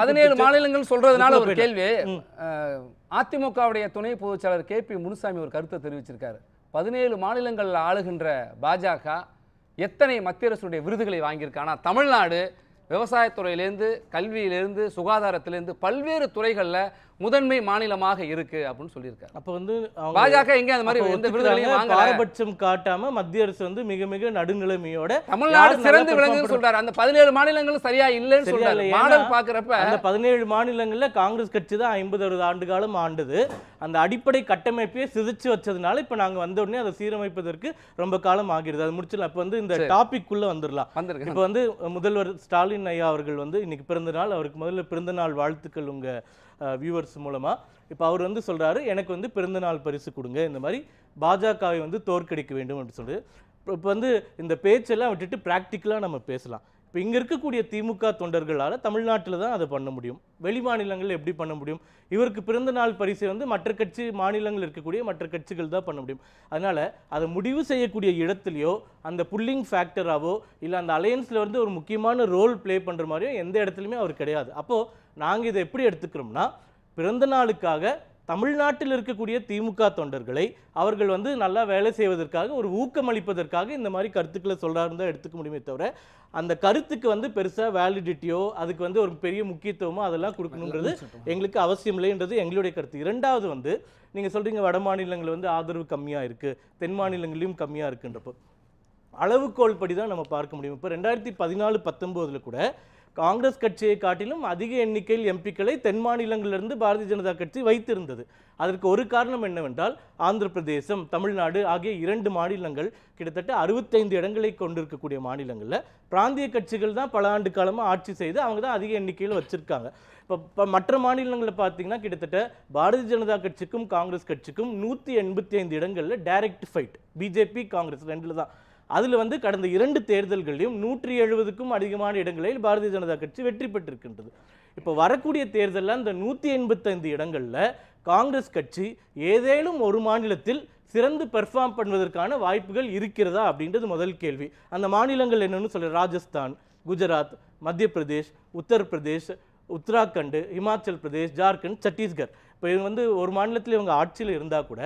பதினேழு மாநிலங்கள் சொல்றதுனால ஒரு கேள்வி அதிமுகவுடைய துணை பொதுச்செயலர் கே பி முனுசாமி ஒரு கருத்தை தெரிவிச்சிருக்காரு பதினேழு மாநிலங்களில் ஆளுகின்ற பாஜக எத்தனை மத்திய அரசுடைய விருதுகளை வாங்கியிருக்கு ஆனால் தமிழ்நாடு விவசாயத்துறையிலேருந்து கல்வியிலேருந்து சுகாதாரத்திலேருந்து பல்வேறு துறைகளில் முதன்மை மாநிலமாக இருக்கு அப்படின்னு சொல்லியிருக்காரு அப்ப வந்து பாஜக எங்க அந்த மாதிரி எந்த விருதுகளையும் பாரபட்சம் காட்டாம மத்திய அரசு வந்து மிக மிக நடுநிலைமையோட தமிழ்நாடு சிறந்து விளங்குன்னு சொல்றாரு அந்த பதினேழு மாநிலங்கள் சரியா இல்லைன்னு சொல்றாரு மாடல் பாக்குறப்ப அந்த பதினேழு மாநிலங்கள்ல காங்கிரஸ் கட்சி தான் ஐம்பது அறுபது ஆண்டு காலம் ஆண்டுது அந்த அடிப்படை கட்டமைப்பையே சிதைச்சு வச்சதுனால இப்ப நாங்க வந்த உடனே அதை சீரமைப்பதற்கு ரொம்ப காலம் ஆகிருது அது முடிச்சிடலாம் அப்ப வந்து இந்த டாபிக் குள்ள வந்துடலாம் இப்போ வந்து முதல்வர் ஸ்டாலின் ஐயா அவர்கள் வந்து இன்னைக்கு பிறந்த நாள் அவருக்கு முதல்ல பிறந்த நாள் வாழ்த்துக்கள் உங்க வியூவர்ஸ் மூலமாக இப்போ அவர் வந்து சொல்கிறாரு எனக்கு வந்து பிறந்தநாள் பரிசு கொடுங்க இந்த மாதிரி பாஜகவை வந்து தோற்கடிக்க வேண்டும் அப்படின்னு சொல்லிட்டு இப்போ வந்து இந்த பேச்செல்லாம் விட்டுட்டு ப்ராக்டிக்கலாக நம்ம பேசலாம் இப்போ இங்கே இருக்கக்கூடிய திமுக தொண்டர்களால் தமிழ்நாட்டில் தான் அதை பண்ண முடியும் வெளி மாநிலங்களில் எப்படி பண்ண முடியும் இவருக்கு பிறந்த நாள் பரிசு வந்து மற்ற கட்சி மாநிலங்கள் இருக்கக்கூடிய மற்ற கட்சிகள் தான் பண்ண முடியும் அதனால் அதை முடிவு செய்யக்கூடிய இடத்துலையோ அந்த புல்லிங் ஃபேக்டராகவோ இல்லை அந்த அலையன்ஸில் வந்து ஒரு முக்கியமான ரோல் ப்ளே பண்ணுற மாதிரியோ எந்த இடத்துலையுமே அவர் கிடையாது அப்போது நாங்கள் இதை எப்படி எடுத்துக்கிறோம்னா பிறந்த நாளுக்காக தமிழ்நாட்டில் இருக்கக்கூடிய திமுக தொண்டர்களை அவர்கள் வந்து நல்லா வேலை செய்வதற்காக ஒரு ஊக்கமளிப்பதற்காக இந்த மாதிரி கருத்துக்களை சொல்கிறாருன்னு தான் எடுத்துக்க முடியுமே தவிர அந்த கருத்துக்கு வந்து பெருசாக வேலிடிட்டியோ அதுக்கு வந்து ஒரு பெரிய முக்கியத்துவமோ அதெல்லாம் கொடுக்கணுன்றது எங்களுக்கு அவசியம் இல்லைன்றது எங்களுடைய கருத்து இரண்டாவது வந்து நீங்கள் சொல்கிறீங்க வட மாநிலங்கள் வந்து ஆதரவு கம்மியாக இருக்குது தென் மாநிலங்களிலும் கம்மியாக இருக்குன்றப்போ அளவுகோல் படி தான் நம்ம பார்க்க முடியும் இப்போ ரெண்டாயிரத்தி பதினாலு பத்தொம்போதில் கூட காங்கிரஸ் கட்சியை காட்டிலும் அதிக எண்ணிக்கையில் எம்பிக்களை தென் மாநிலங்களிலிருந்து பாரதிய ஜனதா கட்சி வைத்திருந்தது அதற்கு ஒரு காரணம் என்னவென்றால் ஆந்திர பிரதேசம் தமிழ்நாடு ஆகிய இரண்டு மாநிலங்கள் கிட்டத்தட்ட அறுபத்தைந்து இடங்களை கொண்டிருக்கக்கூடிய மாநிலங்களில் பிராந்திய கட்சிகள் தான் பல ஆண்டு காலமாக ஆட்சி செய்து அவங்க தான் அதிக எண்ணிக்கையில் வச்சுருக்காங்க இப்போ மற்ற மாநிலங்களில் பார்த்தீங்கன்னா கிட்டத்தட்ட பாரதிய ஜனதா கட்சிக்கும் காங்கிரஸ் கட்சிக்கும் நூற்றி எண்பத்தி ஐந்து இடங்களில் டைரக்ட் ஃபைட் பிஜேபி காங்கிரஸ் ரெண்டில் தான் அதில் வந்து கடந்த இரண்டு தேர்தல்களையும் நூற்றி எழுபதுக்கும் அதிகமான இடங்களில் பாரதிய ஜனதா கட்சி வெற்றி பெற்றிருக்கின்றது இப்போ வரக்கூடிய தேர்தலில் அந்த நூற்றி எண்பத்தைந்து இடங்களில் காங்கிரஸ் கட்சி ஏதேனும் ஒரு மாநிலத்தில் சிறந்து பெர்ஃபார்ம் பண்ணுவதற்கான வாய்ப்புகள் இருக்கிறதா அப்படின்றது முதல் கேள்வி அந்த மாநிலங்கள் என்னென்னு சொல்ல ராஜஸ்தான் குஜராத் மத்திய பிரதேஷ் உத்தரப்பிரதேஷ் உத்தராகண்டு இமாச்சல் பிரதேஷ் ஜார்க்கண்ட் சத்தீஸ்கர் இப்போ இவங்க வந்து ஒரு மாநிலத்தில் இவங்க ஆட்சியில் இருந்தால் கூட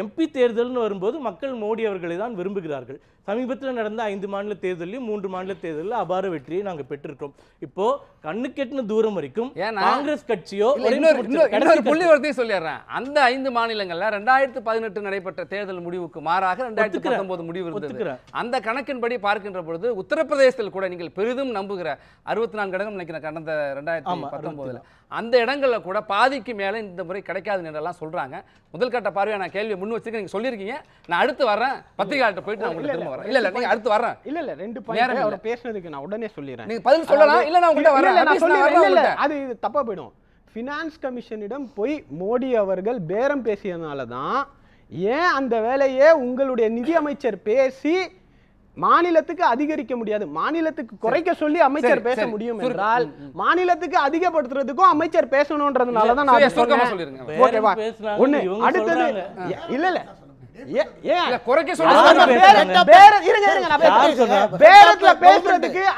எம்பி தேர்தல்னு வரும்போது மக்கள் மோடி அவர்களை தான் விரும்புகிறார்கள் சமீபத்தில் நடந்த ஐந்து மாநில தேர்தலையும் மூன்று மாநில தேர்தலில் அபார வெற்றியை நாங்கள் பெற்றிருக்கோம் இப்போ கண்ணு கெட்டின தூரம் வரைக்கும் காங்கிரஸ் கட்சியோ புள்ளி சொல்லிடுறேன் அந்த ஐந்து மாநிலங்கள்ல ரெண்டாயிரத்து பதினெட்டு நடைபெற்ற தேர்தல் முடிவுக்கு மாறாக ரெண்டாயிரத்தி பத்தொன்பது முடிவு இருந்தது அந்த கணக்கின்படி பார்க்கின்ற பொழுது உத்தரப்பிரதேசத்தில் கூட நீங்கள் பெரிதும் நம்புகிற அறுபத்தி நான்கு இடங்கள் நினைக்கிறேன் கடந்த ரெண்டாயிரத்தி பத்தொன்பதுல அந்த இடங்களில் கூட பாதிக்கு மேலே இந்த முறை கிடைக்காது என்றெல்லாம் சொல்றாங்க முதல் கட்ட பார்வையை நான் கேள்வியை முன் வச்சுக்க நீங்கள் சொல்லியிருக்கீங்க நான் அடுத்து வரேன் பத்திரிகையாளர்கிட்ட போயிட்டு நான் உங்களுக்கு வரேன் இல்ல இல்ல நீங்க அடுத்து வரேன் இல்ல இல்ல ரெண்டு பாயிண்ட் அவர் பேசுனதுக்கு நான் உடனே நீங்க பதில் சொல்லலாம் இல்ல நான் வரேன் நான் இல்ல அது இது தப்பா கமிஷனிடம் போய் மோடி அவர்கள் பேரம் தான் ஏன் அந்த உங்களுடைய பேசி மாநிலத்துக்கு அதிகரிக்க முடியாது மாநிலத்துக்கு குறைக்க சொல்லி அமைச்சர் பேச முடியும் என்றால் மாநிலத்துக்கு அதிகப்படுத்துறதுக்கும் அமைச்சர் பேசணும்ன்றதுனாலதான் நான் சொல்றேன் ஒண்ணு அடுத்தது இல்ல இல்ல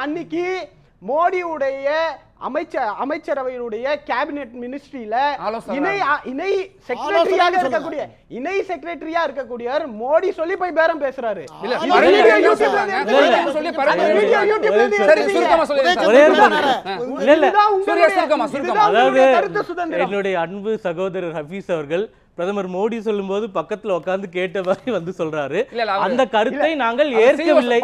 அன்னைக்கு மோடியுடைய அமைச்சர் அமைச்சரவையினுடைய கேபினெட் மினிஸ்ட்ரியில இணை இணை செக்ரட்டரியாக இருக்கக்கூடிய இணை செக்ரட்டரியா இருக்கக்கூடியவர் மோடி சொல்லி போய் பேரம் பேசுறாரு என்னுடைய அன்பு சகோதரர் ஹபீஸ் அவர்கள் பிரதமர் மோடி சொல்லும்போது பக்கத்துல உட்கார்ந்து கேட்ட மாதிரி வந்து சொல்றாரு அந்த கருத்தை நாங்கள் ஏற்கவில்லை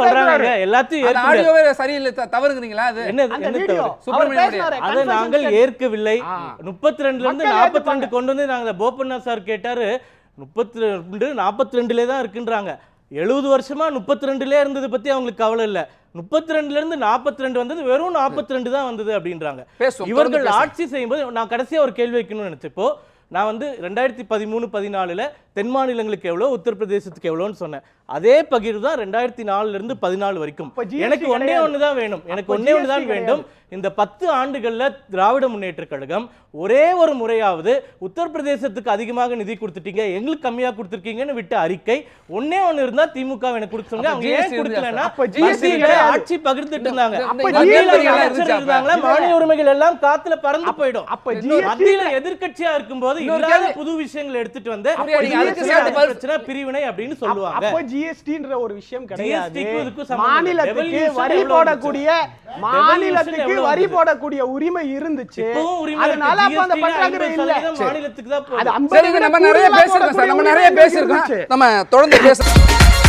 சொல்றாங்க எல்லாத்தையும் சரியில்லை தவறுங்கிறீங்களா அது என்ன அதை நாங்கள் ஏற்கவில்லை முப்பத்தி ரெண்டுல இருந்து நாற்பத்தி ரெண்டு கொண்டு வந்து நாங்க போபண்ணா சார் கேட்டாரு முப்பத்தி ரெண்டு நாற்பத்தி ரெண்டுலேயே தான் இருக்குன்றாங்க எழுபது வருஷமாக முப்பத்தி ரெண்டுலே இருந்தது பற்றி அவங்களுக்கு கவலை இல்லை முப்பத்தி ரெண்டுலேருந்து நாற்பத்தி ரெண்டு வந்தது வெறும் நாற்பத்தி ரெண்டு தான் வந்தது அப்படின்றாங்க இவர்கள் ஆட்சி செய்யும்போது நான் கடைசியாக ஒரு கேள்வி வைக்கணும்னு நினச்சப்போ நான் வந்து ரெண்டாயிரத்தி பதிமூணு பதினாலில் தென் மாநிலங்களுக்கு எவ்வளோ உத்தரப்பிரதேசத்துக்கு எவ்வளோன்னு சொன்னேன் அதே பகிர்வு தான் ரெண்டாயிரத்தி இருந்து பதினாலு வரைக்கும் எனக்கு ஒன்னே ஒன்று தான் வேணும் எனக்கு ஒன்னே ஒன்று தான் வேண்டும் இந்த பத்து ஆண்டுகளில் திராவிட முன்னேற்ற கழகம் ஒரே ஒரு முறையாவது உத்தரப்பிரதேசத்துக்கு அதிகமாக நிதி கொடுத்துட்டீங்க எங்களுக்கு கம்மியாக கொடுத்துருக்கீங்கன்னு விட்ட அறிக்கை ஒன்னே ஒன்று இருந்தால் திமுக எனக்கு கொடுத்துருங்க அவங்க ஏன் கொடுக்கலன்னா ஆட்சி பகிர்ந்துட்டு இருந்தாங்க இருந்தாங்களா மானிய உரிமைகள் எல்லாம் காத்துல பறந்து போயிடும் மத்தியில எதிர்கட்சியா இருக்கும்போது போது புது விஷயங்கள் எடுத்துட்டு வந்து பிரிவினை அப்படின்னு சொல்லுவாங்க அப்ப ஜிஎஸ்டின்ற ஒரு விஷயம் கிடையாது மாநிலத்துக்கு வரி போடக்கூடிய மாநிலத்துக்கு வரி போடக்கூடிய உரிமை இருந்துச்சு அதனால அப்ப அந்த பற்றாக்குறை இல்ல மாநிலத்துக்கு தான் நம்ம நிறைய பேசிருக்கோம் நம்ம நிறைய பேசிருக்கோம் நம்ம தொடர்ந்து பேச